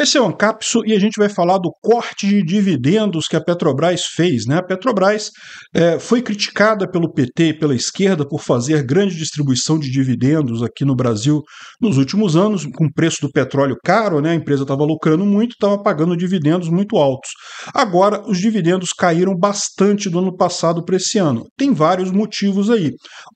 Esse é o Ancapso e a gente vai falar do corte de dividendos que a Petrobras fez. Né? A Petrobras é, foi criticada pelo PT e pela esquerda por fazer grande distribuição de dividendos aqui no Brasil nos últimos anos, com o preço do petróleo caro, né? a empresa estava lucrando muito, estava pagando dividendos muito altos. Agora, os dividendos caíram bastante do ano passado para esse ano. Tem vários motivos aí.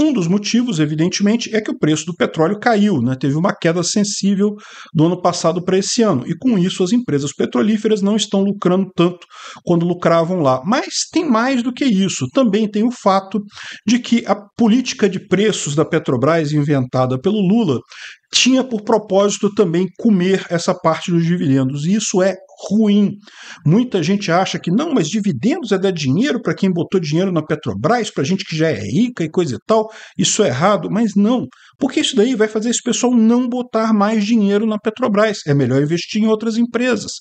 Um dos motivos, evidentemente, é que o preço do petróleo caiu, né? teve uma queda sensível do ano passado para esse ano. E com isso as empresas petrolíferas não estão lucrando tanto quando lucravam lá. Mas tem mais do que isso. Também tem o fato de que a política de preços da Petrobras inventada pelo Lula tinha por propósito também comer essa parte dos dividendos. E isso é ruim. Muita gente acha que não, mas dividendos é dar dinheiro para quem botou dinheiro na Petrobras, para gente que já é rica e coisa e tal. Isso é errado, mas não. Porque isso daí vai fazer esse pessoal não botar mais dinheiro na Petrobras. É melhor investir em outras empresas.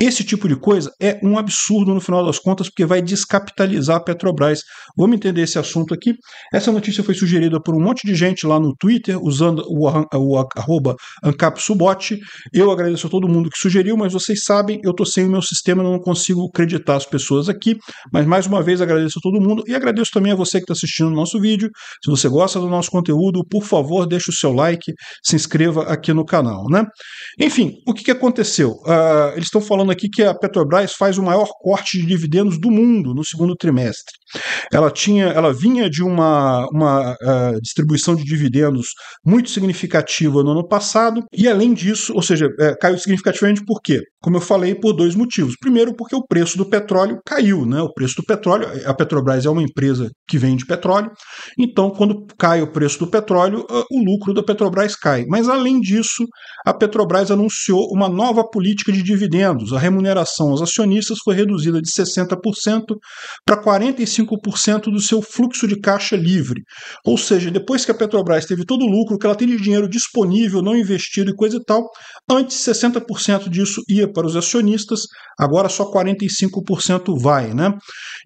Esse tipo de coisa é um absurdo no final das contas, porque vai descapitalizar a Petrobras. Vamos entender esse assunto aqui. Essa notícia foi sugerida por um monte de gente lá no Twitter, usando o, o, o arroba AncapSubot. Eu agradeço a todo mundo que sugeriu, mas vocês sabem, eu estou sem o meu sistema, não consigo acreditar as pessoas aqui. Mas mais uma vez agradeço a todo mundo e agradeço também a você que está assistindo o nosso vídeo. Se você gosta do nosso conteúdo, por favor, favor, deixe o seu like, se inscreva aqui no canal. Né? Enfim, o que, que aconteceu? Uh, eles estão falando aqui que a Petrobras faz o maior corte de dividendos do mundo no segundo trimestre. Ela tinha, ela vinha de uma, uma uh, distribuição de dividendos muito significativa no ano passado, e além disso, ou seja, é, caiu significativamente por quê? como eu falei, por dois motivos. Primeiro, porque o preço do petróleo caiu, né? O preço do petróleo, a Petrobras é uma empresa que vende petróleo, então quando cai o preço do petróleo, ah, o lucro da Petrobras cai. Mas além disso, a Petrobras anunciou uma nova política de dividendos. A remuneração aos acionistas foi reduzida de 60% para 45% do seu fluxo de caixa livre. Ou seja, depois que a Petrobras teve todo o lucro que ela tem de dinheiro disponível, não investido e coisa e tal, antes 60% disso ia para os acionistas, agora só 45% vai, né?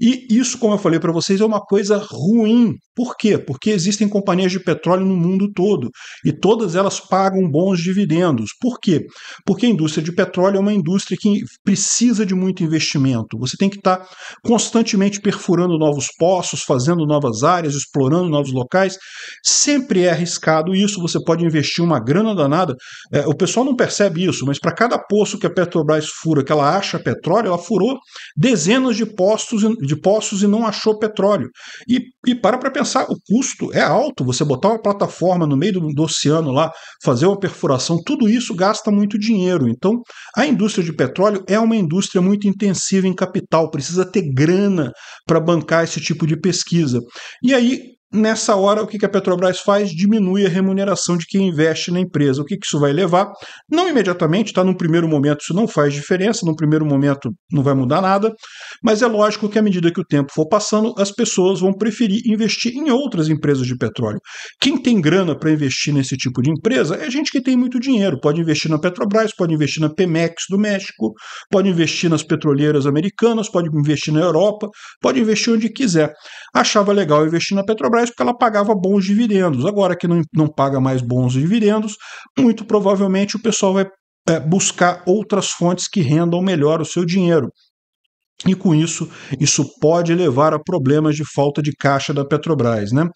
E isso, como eu falei para vocês, é uma coisa ruim. Por quê? Porque existem companhias de petróleo no mundo todo e todas elas pagam bons dividendos. Por quê? Porque a indústria de petróleo é uma indústria que precisa de muito investimento. Você tem que estar tá constantemente perfurando novos poços, fazendo novas áreas, explorando novos locais. Sempre é arriscado isso, você pode investir uma grana danada. É, o pessoal não percebe isso, mas para cada poço que a petróleo Petrobras fura, que ela acha petróleo, ela furou dezenas de postos, de postos e não achou petróleo. E, e para para pensar, o custo é alto. Você botar uma plataforma no meio do, do oceano lá, fazer uma perfuração, tudo isso gasta muito dinheiro. Então, a indústria de petróleo é uma indústria muito intensiva em capital, precisa ter grana para bancar esse tipo de pesquisa. E aí, Nessa hora, o que a Petrobras faz? Diminui a remuneração de quem investe na empresa. O que isso vai levar? Não imediatamente, tá? Num primeiro momento isso não faz diferença, num primeiro momento não vai mudar nada, mas é lógico que à medida que o tempo for passando, as pessoas vão preferir investir em outras empresas de petróleo. Quem tem grana para investir nesse tipo de empresa é gente que tem muito dinheiro. Pode investir na Petrobras, pode investir na Pemex do México, pode investir nas petroleiras americanas, pode investir na Europa, pode investir onde quiser achava legal investir na Petrobras porque ela pagava bons dividendos. Agora que não, não paga mais bons dividendos, muito provavelmente o pessoal vai é, buscar outras fontes que rendam melhor o seu dinheiro. E com isso, isso pode levar a problemas de falta de caixa da Petrobras. Né?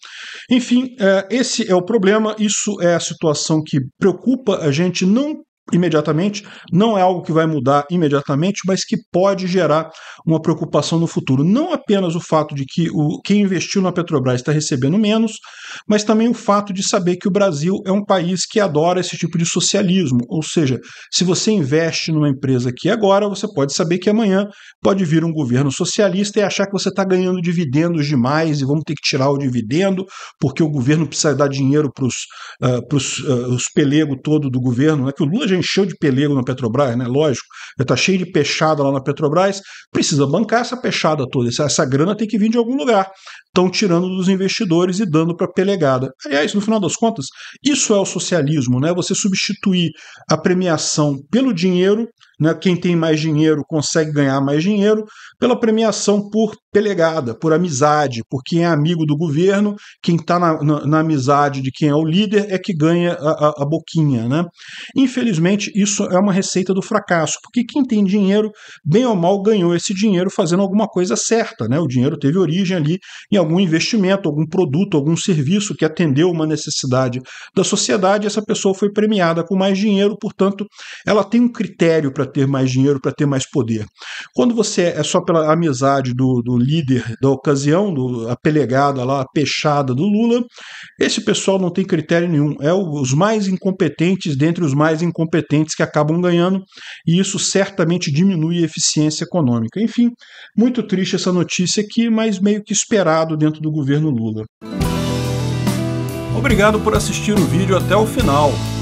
Enfim, é, esse é o problema, isso é a situação que preocupa a gente não imediatamente, não é algo que vai mudar imediatamente, mas que pode gerar uma preocupação no futuro. Não apenas o fato de que o, quem investiu na Petrobras está recebendo menos, mas também o fato de saber que o Brasil é um país que adora esse tipo de socialismo. Ou seja, se você investe numa empresa aqui agora, você pode saber que amanhã pode vir um governo socialista e achar que você está ganhando dividendos demais e vamos ter que tirar o dividendo, porque o governo precisa dar dinheiro para uh, uh, os pelego todo do governo, né? que o Lula já encheu de pelego na Petrobras, né? Lógico, já está cheio de pechada lá na Petrobras, precisa bancar essa pechada toda, essa, essa grana tem que vir de algum lugar. Estão tirando dos investidores e dando para pelegada. Aliás, no final das contas, isso é o socialismo, né? Você substituir a premiação pelo dinheiro né? Quem tem mais dinheiro consegue ganhar mais dinheiro pela premiação por pelegada, por amizade, por quem é amigo do governo, quem está na, na, na, amizade de quem é o líder é que ganha a, a, a boquinha. Né? Infelizmente, isso é uma receita do fracasso, porque quem tem dinheiro, bem ou mal, ganhou esse dinheiro fazendo alguma coisa certa. Né? O dinheiro teve origem ali em algum investimento, algum produto, algum serviço que atendeu uma necessidade da sociedade, essa pessoa foi premiada com mais dinheiro, portanto, ela tem um critério para ter mais dinheiro, para ter mais poder. Quando você é só pela amizade do, do líder da ocasião, do, a pelegada lá, a peixada do Lula, esse pessoal não tem critério nenhum. É o, os mais incompetentes dentre os mais incompetentes que acabam ganhando, e isso certamente diminui a eficiência econômica. Enfim, muito triste essa notícia aqui, mas meio que esperado dentro do governo Lula. Obrigado por assistir o vídeo até o final.